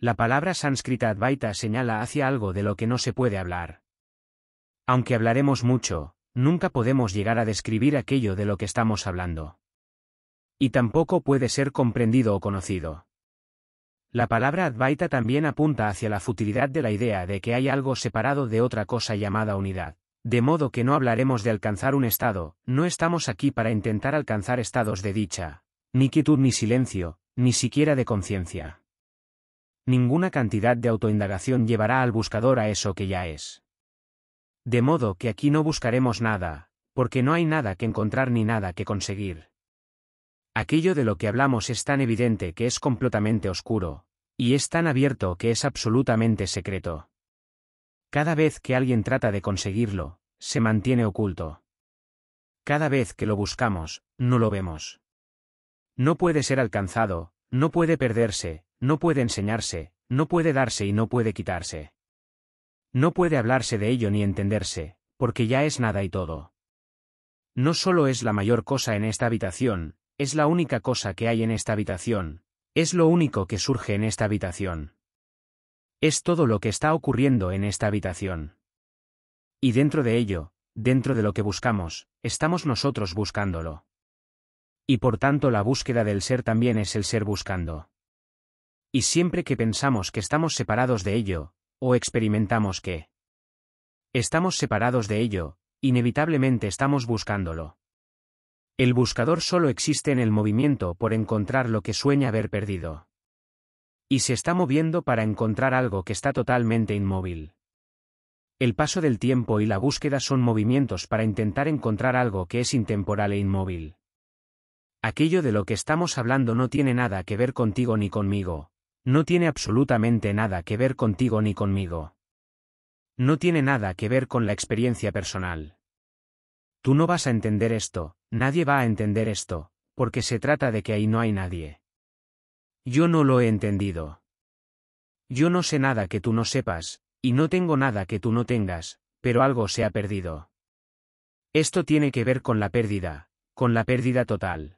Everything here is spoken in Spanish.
La palabra sánscrita Advaita señala hacia algo de lo que no se puede hablar. Aunque hablaremos mucho, nunca podemos llegar a describir aquello de lo que estamos hablando. Y tampoco puede ser comprendido o conocido. La palabra Advaita también apunta hacia la futilidad de la idea de que hay algo separado de otra cosa llamada unidad. De modo que no hablaremos de alcanzar un estado, no estamos aquí para intentar alcanzar estados de dicha, ni quietud ni silencio, ni siquiera de conciencia. Ninguna cantidad de autoindagación llevará al buscador a eso que ya es. De modo que aquí no buscaremos nada, porque no hay nada que encontrar ni nada que conseguir. Aquello de lo que hablamos es tan evidente que es completamente oscuro, y es tan abierto que es absolutamente secreto. Cada vez que alguien trata de conseguirlo, se mantiene oculto. Cada vez que lo buscamos, no lo vemos. No puede ser alcanzado, no puede perderse, no puede enseñarse, no puede darse y no puede quitarse. No puede hablarse de ello ni entenderse, porque ya es nada y todo. No solo es la mayor cosa en esta habitación, es la única cosa que hay en esta habitación, es lo único que surge en esta habitación. Es todo lo que está ocurriendo en esta habitación. Y dentro de ello, dentro de lo que buscamos, estamos nosotros buscándolo. Y por tanto la búsqueda del ser también es el ser buscando. Y siempre que pensamos que estamos separados de ello, o experimentamos que estamos separados de ello, inevitablemente estamos buscándolo. El buscador solo existe en el movimiento por encontrar lo que sueña haber perdido. Y se está moviendo para encontrar algo que está totalmente inmóvil. El paso del tiempo y la búsqueda son movimientos para intentar encontrar algo que es intemporal e inmóvil. Aquello de lo que estamos hablando no tiene nada que ver contigo ni conmigo, no tiene absolutamente nada que ver contigo ni conmigo. No tiene nada que ver con la experiencia personal. Tú no vas a entender esto, nadie va a entender esto, porque se trata de que ahí no hay nadie. Yo no lo he entendido. Yo no sé nada que tú no sepas, y no tengo nada que tú no tengas, pero algo se ha perdido. Esto tiene que ver con la pérdida, con la pérdida total.